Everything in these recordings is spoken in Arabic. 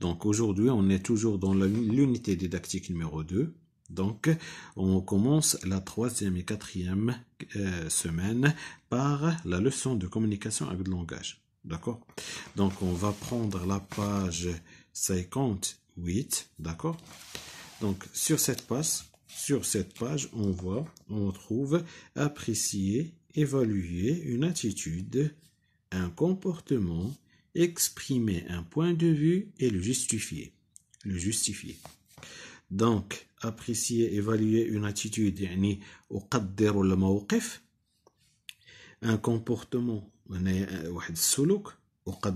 Donc aujourd'hui, on est toujours dans l'unité didactique numéro 2. Donc, on commence la troisième et quatrième euh, semaine par la leçon de communication avec le langage. D'accord Donc, on va prendre la page 58. D'accord Donc, sur cette page, sur cette page, on voit, on trouve apprécier, évaluer une attitude, un comportement, exprimer un point de vue et le justifier. Le justifier. Donc, apprécier, évaluer une attitude, يعني le الموقف, un comportement, واحد السلوك,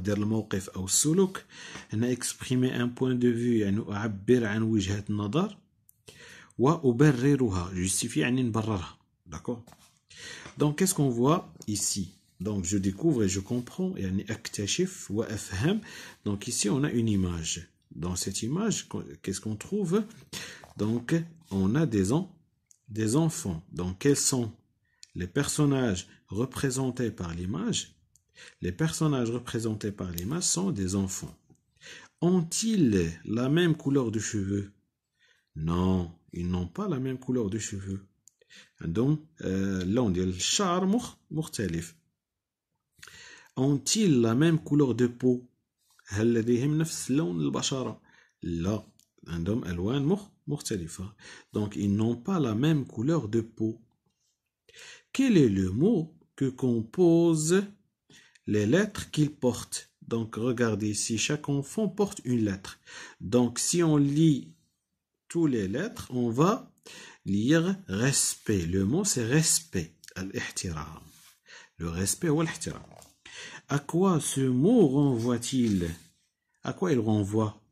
الموقف او السلوك, exprimer un point de vue, يعني اعبر عن وجهه النظر وابررها justifier, يعني نبررها. D'accord Donc, qu'est-ce qu'on voit ici donc je découvre et je comprends. Donc ici on a une image. Dans cette image, qu'est-ce qu'on trouve Donc on a des, des enfants. Donc quels sont les personnages représentés par l'image Les personnages représentés par l'image sont des enfants. Ont-ils la même couleur de cheveux Non, ils n'ont pas la même couleur de cheveux. Donc, euh, là, on dit le char ont-ils la même couleur de peau donc ils n'ont pas la même couleur de peau quel est le mot que composent les lettres qu'ils portent donc regardez ici chaque enfant porte une lettre donc si on lit tous les lettres on va lire respect le mot c'est respect le respect ou l'ihtiram À quoi ce mot renvoie-t-il À quoi il renvoie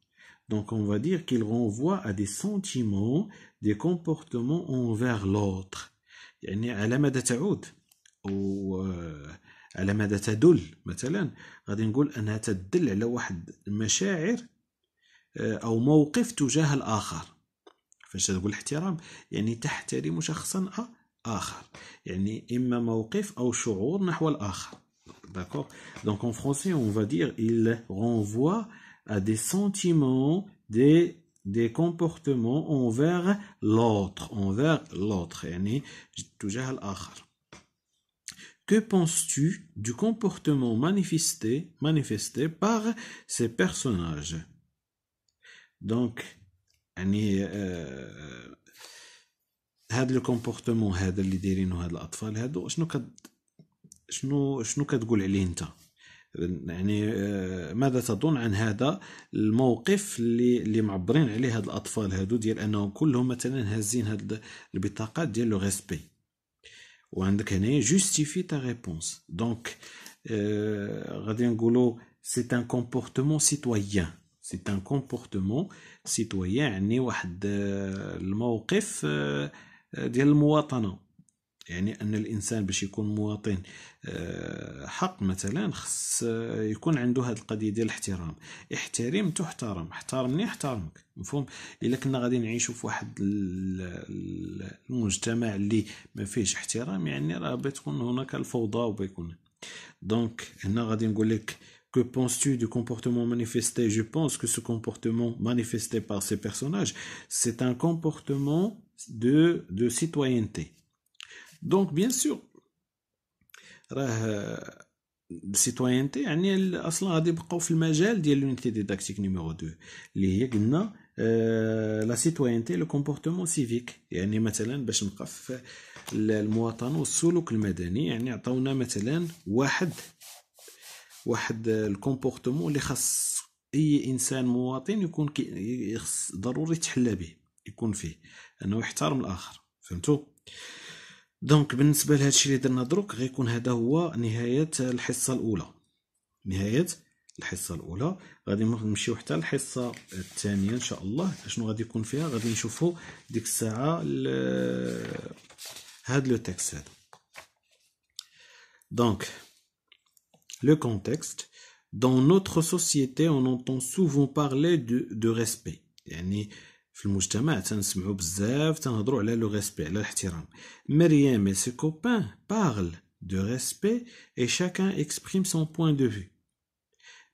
Donc on va dire qu'il renvoie à des sentiments, des comportements envers l'autre. يعني على مدى تعود أو على ماذا تدل مثلا غادي نقول أنها تدل على واحد المشاعر أو موقف تجاه الآخر فاش تقول احترام يعني تحترم شخصا آخر يعني إما موقف أو شعور نحو الآخر D'accord Donc en français, on va dire il renvoie à des sentiments, des, des comportements envers l'autre, envers l'autre. Que penses-tu du comportement manifesté, manifesté par ces personnages Donc, هذا euh, euh, comportement, هذا اللي دايرينه هاد الاطفال هادو شنو كد شنو شنو كتقول عليه انت يعني آه، ماذا تظن عن هذا الموقف اللي اللي معبرين عليه هاد الاطفال هادو ديال انهم كلهم مثلا هازين هاد البطاقات ديال لو ريسبي وعندك هنايا جوستيفي تا ريبونس دونك غادي نقولوا سي ان كومبورتمون سيتويان سي ان كومبورتمون سيتويان يعني واحد آه، الموقف آه، ديال المواطنه يعني ان الانسان باش يكون مواطن آه، حق مثلا خص آه، يكون عنده هذه القضيه ديال الاحترام احترم تحترم احترمني احترمك مفهوم الا كنا غادي نعيشوا في واحد المجتمع اللي ما فيهش احترام يعني راه بتكون هناك الفوضى وبيكون دونك هنا غادي نقول لك Que penses-tu du comportement manifesté Je pense que ce comportement manifesté par ces personnages, c'est un comportement de, de citoyenneté. دونك بيان سور راه السيتوينتي euh, يعني اصلا غادي يبقاو في المجال ديال لونيتي ديداكتيك نيميرو 2 اللي هي قلنا لا سيتوينتي لو كومبورتمون سيفيك يعني مثلا باش نبقى في المواطنه والسلوك المدني يعني عطاونا مثلا واحد واحد الكومبورتمون euh, اللي خاص اي انسان مواطن يكون ضروري تحلى به يكون فيه انه يحترم الاخر فهمتوا دونك بالنسبه لهذا الشيء اللي درنا دروك غيكون هذا هو نهايه الحصه الاولى نهايه الحصه الاولى غادي نمشيو حتى الحصه الثانيه ان شاء الله شنو غادي يكون فيها غادي نشوفوا ديك الساعه هاد لو تكست هذا دونك لو كونتكست dans notre société on entend souvent parler de, de respect يعني في المجتمع تنسمعوا بزاف تنهضروا على لو ريسبي على الاحترام مريم et ses copains parlent de respect et chacun exprime son point de vue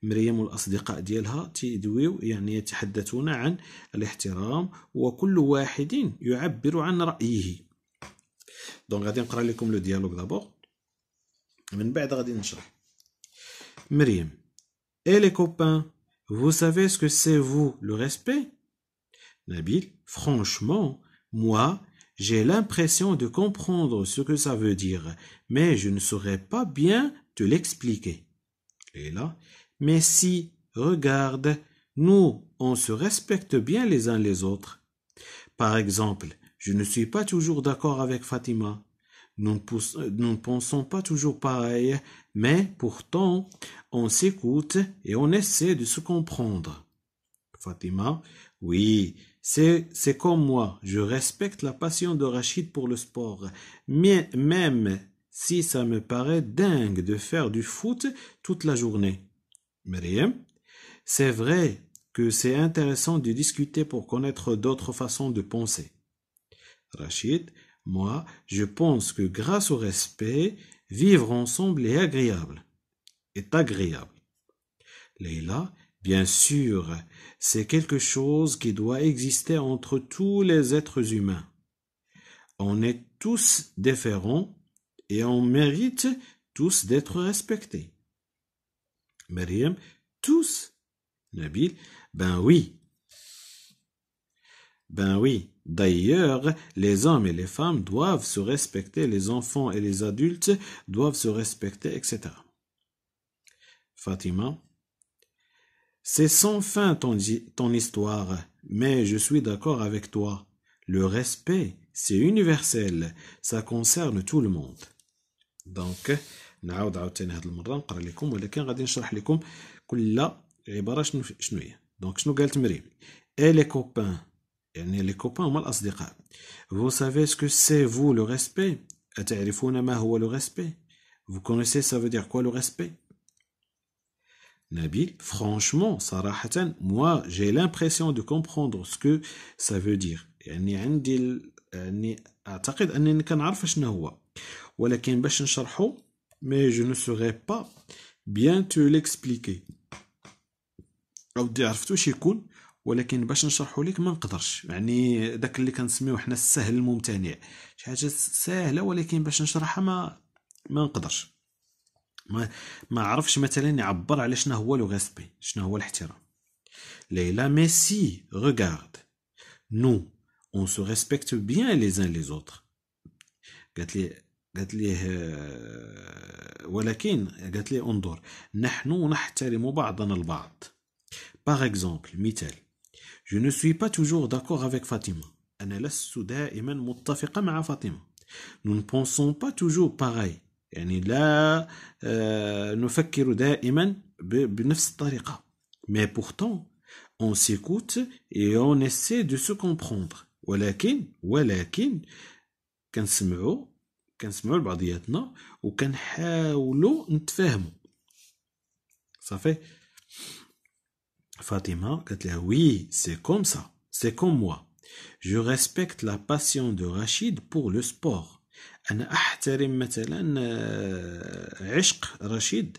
مريم والاصدقاء ديالها تيدويو يعني يتحدثون عن الاحترام وكل واحد يعبر عن رايه دونك غادي نقرا لكم لو ديالوغ دابور من بعد غادي نشرح مريم et les copains vous savez ce que c'est vous le respect Nabil, franchement, moi, j'ai l'impression de comprendre ce que ça veut dire, mais je ne saurais pas bien te l'expliquer. Et là, mais si, regarde, nous, on se respecte bien les uns les autres. Par exemple, je ne suis pas toujours d'accord avec Fatima. Nous ne pensons pas toujours pareil, mais pourtant, on s'écoute et on essaie de se comprendre. Fatima, oui, c'est comme moi, je respecte la passion de Rachid pour le sport, même si ça me paraît dingue de faire du foot toute la journée. Myriam, c'est vrai que c'est intéressant de discuter pour connaître d'autres façons de penser. Rachid, moi, je pense que grâce au respect, vivre ensemble est agréable. Est agréable. Leila, Bien sûr, c'est quelque chose qui doit exister entre tous les êtres humains. On est tous différents et on mérite tous d'être respectés. Mariam, tous Nabil, ben oui. Ben oui. D'ailleurs, les hommes et les femmes doivent se respecter, les enfants et les adultes doivent se respecter, etc. Fatima, c'est sans fin ton, ton histoire, mais je suis d'accord avec toi. Le respect, c'est universel, ça concerne tout le monde. Donc, نعاود عاوتاني هاد المره نقرا لكم ولكن غادي نشرح لكم كل عباره شنو شنو هي دونك شنو قالت مريم Et les copains, يعني copains ou هما الاصدقاء vous savez ce que c'est vous le respect تعرفون ما هو le respect vous connaissez ça veut dire quoi le respect Nabil, franchement, صراحةً, moi, j'ai l'impression de comprendre ce que ça veut dire. يعني عندي يعني اعتقد انني كنعرف شنو هو ولكن باش نشرحو مي جو نو سوغي با بيان تو l'expliquer. او عرفتو واش يكون ولكن باش نشرحو لك ما نقدرش يعني داك اللي كنسميوه حنا السهل الممتنع شي حاجه سهله ولكن باش نشرحها ما ما نقدرش ما ما عرفش مثلا يعبر على شنو هو لو ريسبي شنو هو الاحترام ليلى مي سي ريغارد نو اون سو ريسبكت بيان لي زان لي زوتر قالت لي قالت لي آه، ولكن قالت لي انظر نحن نحترم بعضنا البعض باغ اكزومبل مثال جو نو سوي با توجور داكور افيك فاطمه انا لست دائما متفقه مع فاطمه نو نبونسون با توجور باغاي C'est-à-dire que nous pensons toujours de la même manière. Mais pourtant, on s'écoute et on essaie de se comprendre. Mais, mais, nous l'entendons, nous l'entendons dans nos pensées et nous essayons de nous comprendre. Ça fait, Fatima dit, oui, c'est comme ça, c'est comme moi. Je respecte la passion de Rachid pour le sport. انا احترم مثلا آه، عشق رشيد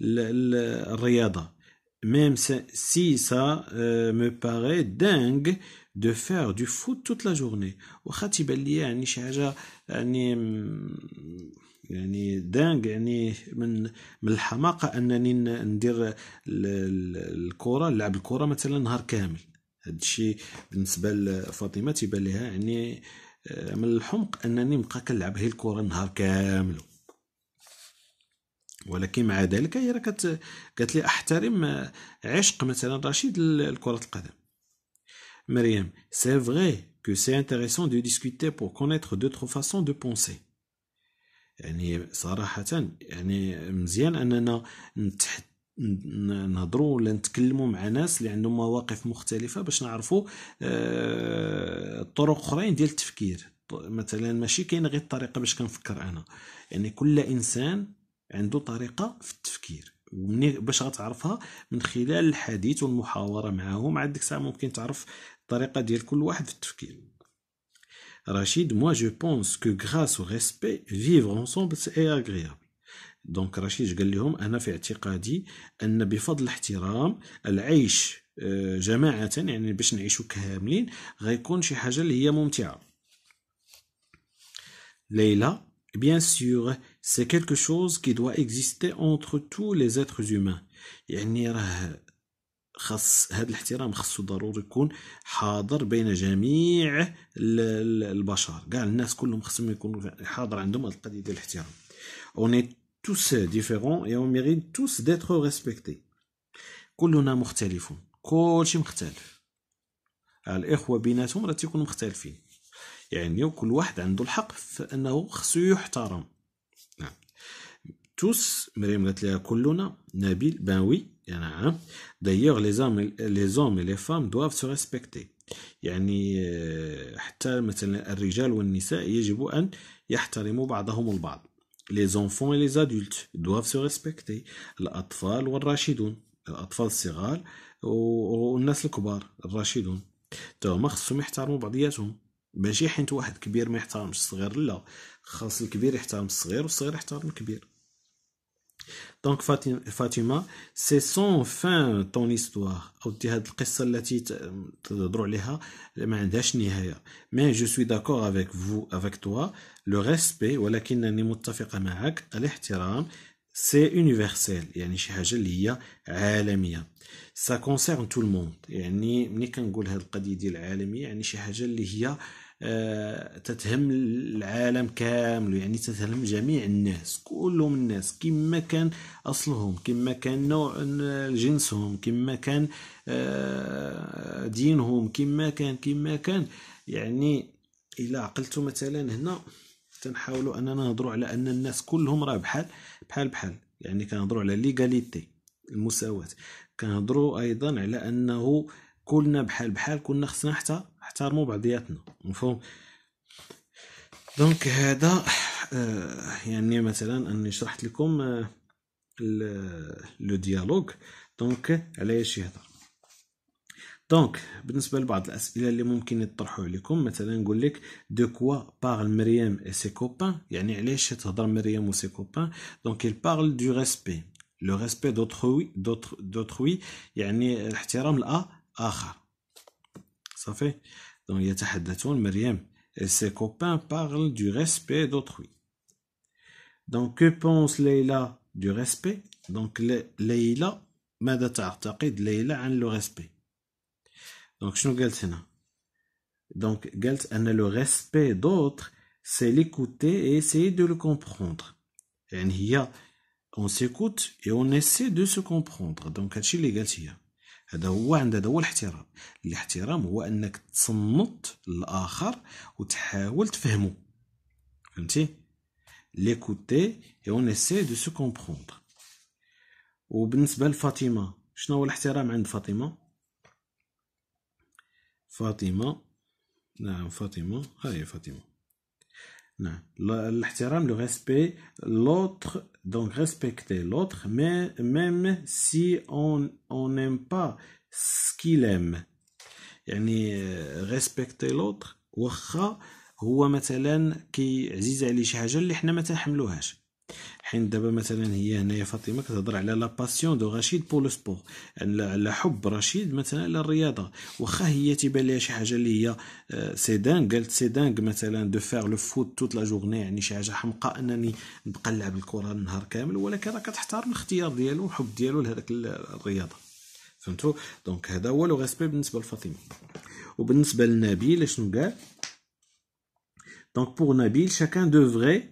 للرياضه ميم سي سا euh, me دانغ دو فير دو فوت توت لا جورني واخا تيبان ليا يعني شي حاجه يعني يعني دانغ يعني من من الحماقه انني ندير الكره نلعب الكره مثلا نهار كامل هادشي بالنسبه لفاطمه تيبان ليها يعني آه، من الحمق انني نبقى كنلعب هي الكره النهار كامل ولكن مع ذلك هي راه قالت لي احترم عشق مثلا رشيد لكره القدم مريم سي فغي كو سي انتريسون دو ديسكوتي بور كونيتر دوتر فاسون دو بونسي يعني صراحة يعني مزيان أننا نتحدى نهضروا ولا نتكلموا مع ناس اللي عندهم مواقف مختلفه باش نعرفوا آه، طرق اخرين ديال التفكير مثلا ماشي كاين غير الطريقه باش كنفكر انا يعني كل انسان عنده طريقه في التفكير ومني باش غتعرفها من خلال الحديث والمحاوره معهم عاد ديك الساعه ممكن تعرف الطريقه ديال كل واحد في التفكير رشيد moi je pense que grâce au respect vivre ensemble c'est agréable دونك رشيد قال لهم انا في اعتقادي ان بفضل الاحترام العيش آه، جماعه يعني باش نعيشوا كاملين غيكون شي حاجه اللي هي ممتعه ليلى بيان سيغ سي كيلكو شوز كي دوا اكزيستي اونتر تو لي êtres زومان يعني راه خاص هذا الاحترام خاصو ضروري يكون حاضر بين جميع البشر كاع الناس كلهم خصهم يكونوا حاضر عندهم هاد القضيه ديال الاحترام اوني tous différents et on mérite tous d'être respectés. كلنا مختلفون كلشي مختلف الاخوه بيناتهم راه تيكونوا مختلفين يعني كل واحد عنده الحق في انه خصو يحترم نعم توس مريم قالت لها كلنا نبيل باوي نعم دايوغ لي زام لي زوم لي فام دواف سو ريسبكتي يعني حتى مثلا الرجال والنساء يجب ان يحترموا بعضهم البعض les enfants et les adultes doivent se respecter الأطفال والراشدون الأطفال الصغار والناس الكبار الراشدون تا هما خصهم يحترموا بعضياتهم ماشي حيت واحد كبير ما يحترمش الصغير لا خاص الكبير يحترم الصغير والصغير يحترم الكبير دونك فاطمه سي سون فان طون ليستوار اودي هاد القصه التي تهضرو عليها ما عندهاش نهايه مي جو سوي داكور افيك فو افيك توا لو ريسبي ولكنني متفقه معك الاحترام سي يونيفرسيل يعني شي حاجه اللي هي عالميه سا كونسيرن تو الموند يعني ملي كنقول هاد القضيه ديال العالميه يعني شي حاجه اللي هي تتهم العالم كامل يعني تتهم جميع الناس كلهم الناس كما كان اصلهم كما كان نوع جنسهم كما كان آه، دينهم كما كان كما كان يعني الى عقلتو مثلا هنا تنحاولوا اننا نهضروا على ان الناس كلهم راه بحال بحال بحال يعني كنهضروا على ليغاليتي المساواه كنهضروا ايضا على انه كلنا بحال بحال كنا خصنا حتى نحترموا بعضياتنا مفهوم دونك هذا آه يعني مثلا اني شرحت لكم آه، لو ديالوغ دونك على ايش يهضر دونك بالنسبه لبعض الاسئله اللي ممكن يطرحوا عليكم مثلا نقول لك دو كوا بارل مريم اي سي كوبان يعني علاش تهضر مريم و سي كوبان دونك يل بارل دو ريسبي لو ريسبي دوتروي دوتروي يعني الاحترام لاخر ça des دونك يتحدثون مريم et ses copains parlent du respect d'autrui donc que pense Leila du respect donc Leila ماذا تعتقد ليلى عن le respect donc شنو donc le respect d'autre c'est l'écouter et essayer de le comprendre et on s'écoute et on essaie de se comprendre donc هادشي et قالت هذا هو عند هذا هو الاحترام الاحترام هو انك تصنط للاخر وتحاول تفهمه فهمتي ليكوتي اي اون اسي دو سو كومبروند وبالنسبه لفاطمه شنو هو الاحترام عند فاطمه فاطمه نعم فاطمه هاي فاطمه L'ihtiram, le respect, l'autre, donc respecter l'autre, mais même si on n'aime pas ce qu'il aime. يعني euh, respecter l'autre واخا هو مثلا كيعزيز عليه شي حاجه اللي حنا ما تنحملوهاش حين دابا مثلا هي هنايا فاطمه كتهضر على لا باسيون دو رشيد بور لو سبور على حب رشيد مثلا للرياضه واخا هي تيبان ليها شي حاجه اللي هي سي آه، دانغ قالت سي دانغ مثلا دو فيغ لو فوت توت لا جورني يعني شي حاجه حمقاء انني نبقى نلعب الكره النهار كامل ولكن راه كتحترم الاختيار ديالو والحب ديالو لهذاك الرياضه فهمتوا دونك هذا هو لو ريسبي بالنسبه لفاطمه وبالنسبه لنبيل شنو قال دونك pour Nabil, شاكان devrait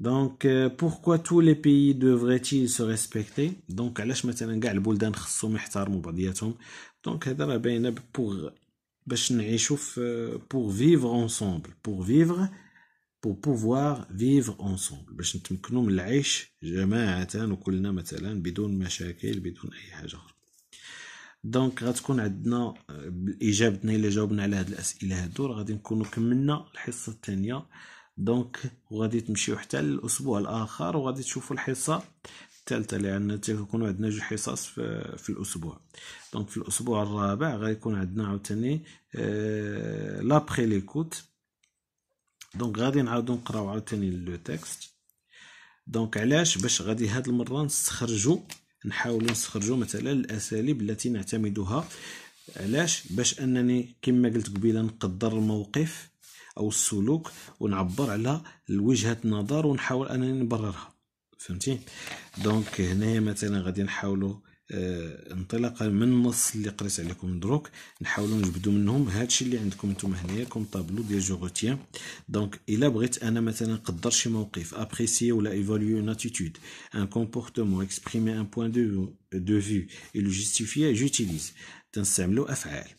دونك بوركوا تو لي بيي دوفغيتيل سو ريسبكتي دونك علاش مثلا كاع البلدان خصهم يحترموا بعضياتهم دونك هذا راه باينه بوغ باش نعيشوا في بوغ فيفر اونصومبل بوغ فيفر بو بوفوار فيفر اونصومبل باش نتمكنوا من العيش جماعه وكلنا مثلا بدون مشاكل بدون اي حاجه اخرى دونك غتكون عندنا اجابتنا الا جاوبنا على هاد الاسئله هادو غادي نكونوا كملنا الحصه الثانيه دونك وغادي تمشيو حتى الاسبوع الاخر وغادي تشوفوا الحصه الثالثه لان تكون عندنا جوج حصص في, في الاسبوع دونك في الاسبوع الرابع غيكون عندنا عاوتاني لا آه، لابخي ليكوت دونك غادي نعاودو نقراو عاوتاني لو تكست دونك علاش باش غادي هاد المره نستخرجو نحاولو نستخرجو مثلا الاساليب التي نعتمدها علاش باش انني كما قلت قبيله نقدر الموقف او السلوك ونعبر على وجهه النظر ونحاول انني نبررها فهمتي دونك هنايا مثلا غادي نحاولوا آه، انطلاقا من النص اللي قريت عليكم دروك نحاولوا نجبدوا منهم هادشي اللي عندكم نتوما هنايا كوم طابلو ديال جوغوتيان دونك الا بغيت انا مثلا نقدر شي موقف ابريسي ولا ايفاليو ان اتيتود ان كومبورتمون اكسبريمي ان بوين دو دو فيو اي لو جوستيفي جوتيليز تنستعملوا افعال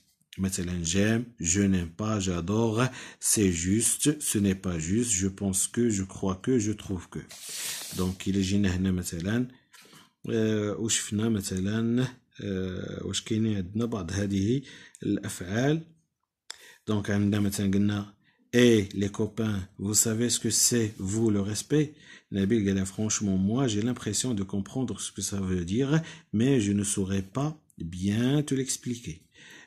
j'aime, je n'aime pas, j'adore, c'est juste, ce n'est pas juste, je pense que, je crois que, je trouve que. Donc, il est جينا مثلا je les copains, vous savez ce que c'est, vous, le respect Nabil franchement, moi, j'ai l'impression de comprendre ce que ça veut dire, mais je ne saurais pas bien te l'expliquer.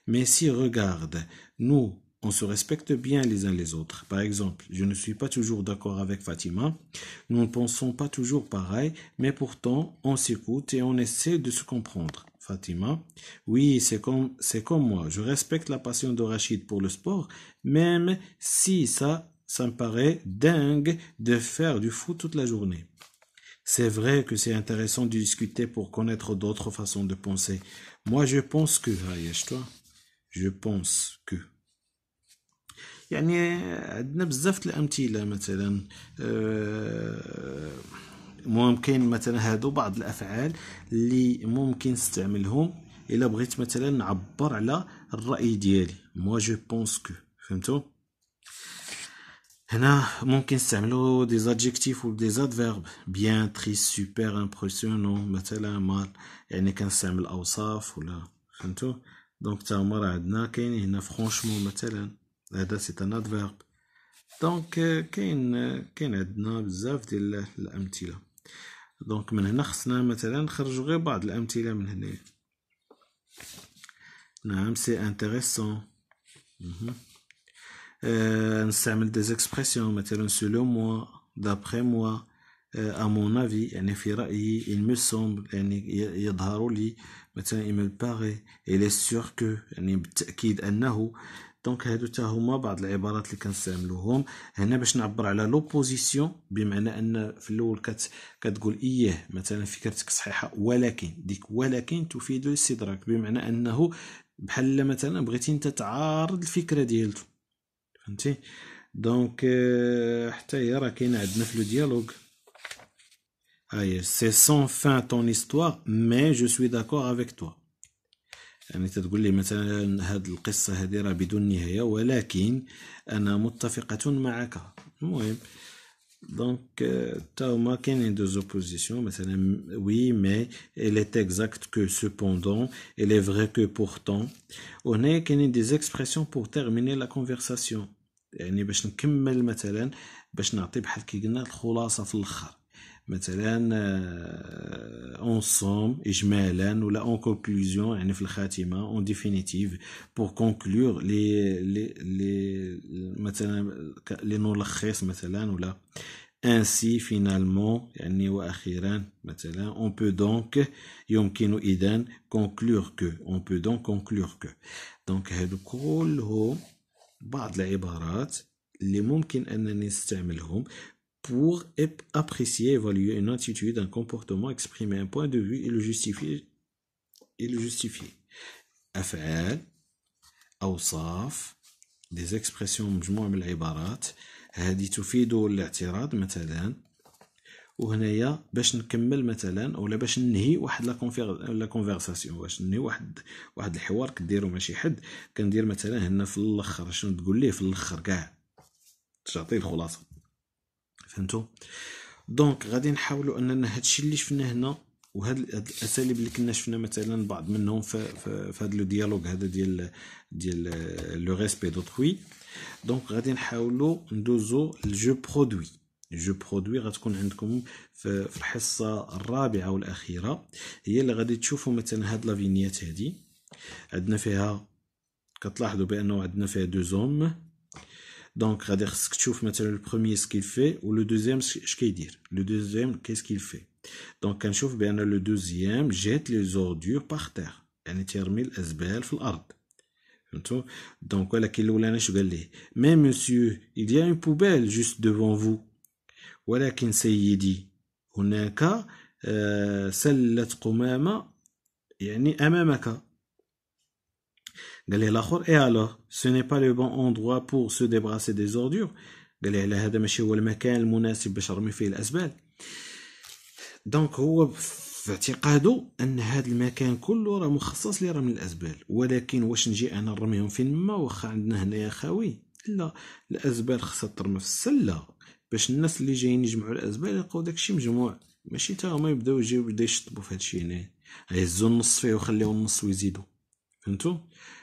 Mais si regarde, nous, on se respecte bien les uns les autres. Par exemple, je ne suis pas toujours d'accord avec Fatima, nous ne pensons pas toujours pareil, mais pourtant on s'écoute et on essaie de se comprendre. Fatima, oui, c'est comme, moi, je respecte la passion de Rachid pour le sport, même si ça, ça me paraît dingue de faire du foot toute la journée. C'est vrai que c'est intéressant de discuter pour connaître d'autres façons de penser. Moi, je pense que, Hayesh, toi, جو بونس كو يعني عندنا بزاف الامثله مثلا آه، ممكن كاين مثلا هادو بعض الافعال اللي ممكن نستعملهم الا بغيت مثلا نعبر على الراي ديالي موا جو بونس كو فهمتوا هنا ممكن نستعملو دي زادجيكتيف و دي زادفيرب بيان تري سوبر امبرسيونون مثلا مال يعني كنستعمل اوصاف ولا فهمتوا دونك تا هما راه عندنا كاين هنا فرونشمون مثلا هذا سي ان ادفيرب دونك كاين كاين عندنا بزاف ديال الامثله دونك من هنا خصنا مثلا نخرجوا غير بعض الامثله من هنا نعم سي انتريسون euh, نستعمل دي زيكسبرسيون مثلا سولو موا دابخي موا أمون euh, أفي يعني في رأيي إل مو سومبل يعني يظهر لي مثلا il باغي paraît il est sûr يعني بالتأكيد أنه دونك هادو تا هما بعض العبارات اللي كنستعملوهم هنا باش نعبر على لوبوزيسيون بمعنى ان في الاول كت كتقول اياه مثلا فكرتك صحيحه ولكن ديك ولكن تفيد الاستدراك بمعنى انه بحال مثلا بغيتي انت تعارض الفكره ديالته فهمتي دونك euh, حتى هي راه كاينه عندنا في لو ديالوج Aïe, c'est sans fin ton histoire, mais je suis d'accord avec toi. يعني تتقول لي مثلا هاد القصة هذه راه بدون نهاية ولكن أنا متفقة معك المهم دونك تا هما كاينين دو زوبوزيسيون مثلا وي مي il est exact que cependant il est vrai que pourtant وهنا كاينين دي زيكسبرسيون بور تيرميني لا كونفرساسيون يعني باش نكمل مثلا باش نعطي بحال كي قلنا الخلاصة في الاخر مثلا اونصوم آه، اجمالا ولا اون كونكلوزيون يعني في الخاتمه اون ديفينيتيف بور كونكلور لي لي لي مثلا لي نلخص مثلا ولا ainsi finalement يعني واخيرا مثلا on peut donc يمكن اذا conclure que on peut donc conclure que donc هادو كلهم بعض العبارات اللي ممكن انني نستعملهم pour apprécier, évaluer une attitude, un comportement, exprimer un point de vue et le justifier. Et le justifier. Afael, Aousaf, des expressions مجموعة من العبارات هذه تفيد الاعتراض مثلا وهنايا باش نكمل مثلا ولا باش ننهي واحد لا كونفرساسيون باش ننهي واحد واحد الحوار كديرو مع شي حد كندير مثلا هنا في الاخر شنو تقول ليه في الاخر كاع تعطيه الخلاصه فهمتوا دونك غادي نحاولوا اننا هادشي اللي شفناه هنا وهاد الاساليب اللي كنا شفنا مثلا بعض منهم في هذا لو ديالوغ هذا ديال ديال لو ريسبي دوتروي دونك غادي نحاولوا ندوزو لجو برودوي جو برودوي غتكون عندكم في الحصه الرابعه والاخيره هي اللي غادي تشوفوا مثلا هاد لافينيات هادي عندنا فيها كتلاحظوا بانه عندنا فيها دو زوم Donc, le premier ce qu'il fait ou le deuxième ce qu'il dit. Le deuxième, qu'est-ce qu'il fait Donc, ben, le deuxième jette les ordures par terre. Donc, voilà Mais monsieur, il y a une poubelle juste devant vous. Voilà qu'il s'est dit. On a un cas, celle-là, قال له الاخر ايه الوغ سو ني با لو بون اوندوا بور سو ديبراسي دي زوردور قال له هذا ماشي هو المكان المناسب باش رمي فيه الاسبال دونك هو في اعتقاده ان هذا المكان كله راه مخصص لرمي الازبال ولكن واش نجي انا نرميهم فين ما واخا عندنا هنايا خاوي لا الازبال خاصها ترمى في السله باش الناس اللي جايين يجمعوا الازبال يلقاو داكشي مجموع ماشي تا هما يبداو يجيو يبداو يشطبوا في هادشي هنايا هيزو النص فيه وخليو النص ويزيدوا فهمتوا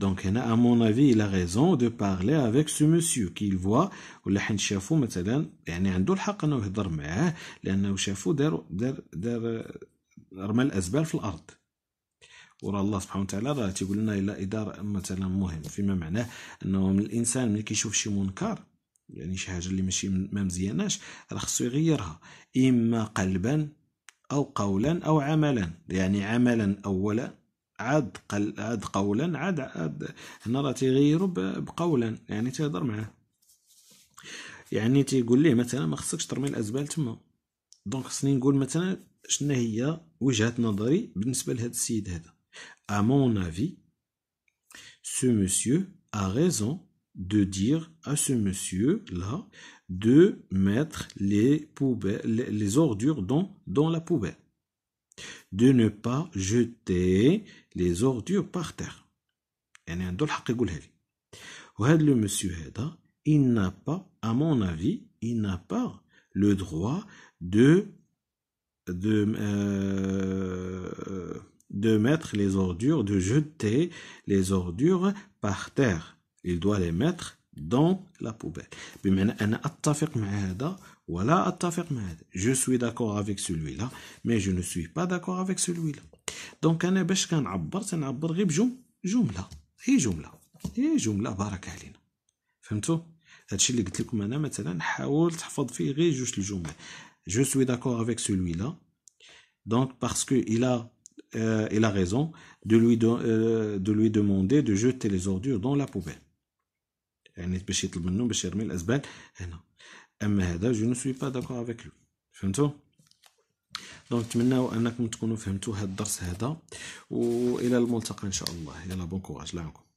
دونك هنا ا مون افي لا raison دو بارلي افيك سو monsieur كي voit, ولا حين شافو مثلا يعني عنده الحق انه يهضر معاه لانه شافو دار دار دار رمى الازبال في الارض وراه الله سبحانه وتعالى راه تيقول لنا الى اداره مثلا مهم فيما معناه انه من الانسان ملي كيشوف شي منكر يعني شي حاجه اللي ماشي ما مزياناش راه خصو يغيرها اما قلبا او قولا او عملا يعني عملا اولا عاد قل عاد قولا عاد عاد هنا راه تيغيرو بقولا يعني تيهضر معاه يعني تيقول ليه مثلا ما خصكش ترمي الازبال تما دونك خصني نقول مثلا شنو هي وجهه نظري بالنسبه لهذا السيد هذا ا مون افي سو مسيو ا ريزون دو دير ا سو مسيو لا دو ميتر لي بوبيل لي زوردور دون دون لا بوبيل de ne pas jeter les ordures par terre. il n'a pas à mon avis il n'a pas le droit de euh, de mettre les ordures de jeter les ordures par terre il doit les mettre dans la poubelle. انا اتفق اتفق مع مع هذا هذا. ولا Je suis d'accord avec celui-là, mais je ne suis pas d'accord avec celui-là. Donc, انا باش كنعبر تنعبر غير بجملة هي جمله. هي جمله بارك علينا فهمتوا هادشي اللي قلت لكم انا مثلا حاول تحفظ فيه غير جوج الجمل je suis d'accord avec celui-là donc parce que il a euh, il a raison de lui de, euh, de lui demander de jeter les ordures dans la poubelle يعني باش يطلب منه باش يرمي الازبال هنا اما هذا جو نو سوي با داكو افيك لو فهمتوا دونك نتمناو انكم تكونوا فهمتوا هذا الدرس هذا والى الملتقى ان شاء الله يلا بون كوراج لعنكم